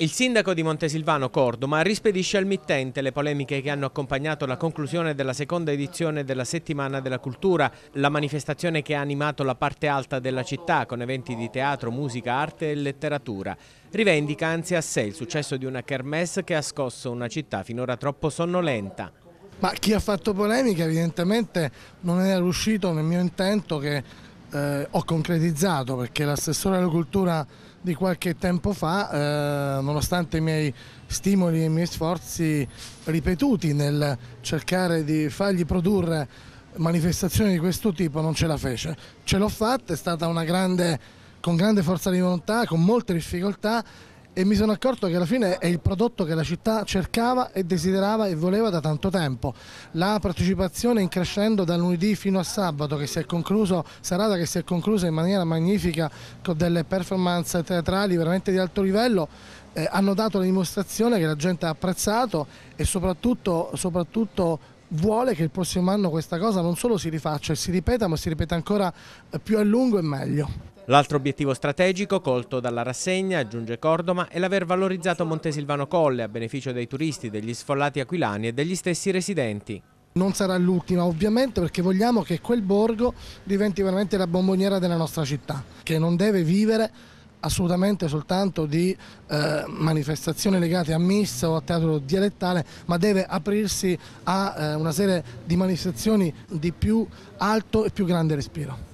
Il sindaco di Montesilvano Cordoma rispedisce al mittente le polemiche che hanno accompagnato la conclusione della seconda edizione della Settimana della Cultura, la manifestazione che ha animato la parte alta della città con eventi di teatro, musica, arte e letteratura. Rivendica anzi a sé il successo di una kermesse che ha scosso una città finora troppo sonnolenta. Ma chi ha fatto polemica evidentemente non era riuscito nel mio intento che eh, ho concretizzato perché l'assessore alla cultura di qualche tempo fa, eh, nonostante i miei stimoli e i miei sforzi ripetuti nel cercare di fargli produrre manifestazioni di questo tipo, non ce la fece. Ce l'ho fatta, è stata una grande, con grande forza di volontà, con molte difficoltà e mi sono accorto che alla fine è il prodotto che la città cercava e desiderava e voleva da tanto tempo. La partecipazione in crescendo da lunedì fino a sabato che si è concluso, serata che si è conclusa in maniera magnifica con delle performance teatrali veramente di alto livello eh, hanno dato la dimostrazione che la gente ha apprezzato e soprattutto, soprattutto vuole che il prossimo anno questa cosa non solo si rifaccia e si ripeta ma si ripeta ancora eh, più a lungo e meglio. L'altro obiettivo strategico colto dalla rassegna, aggiunge Cordoma, è l'aver valorizzato Montesilvano Colle a beneficio dei turisti, degli sfollati aquilani e degli stessi residenti. Non sarà l'ultima ovviamente perché vogliamo che quel borgo diventi veramente la bomboniera della nostra città, che non deve vivere assolutamente soltanto di eh, manifestazioni legate a missa o a teatro dialettale, ma deve aprirsi a eh, una serie di manifestazioni di più alto e più grande respiro.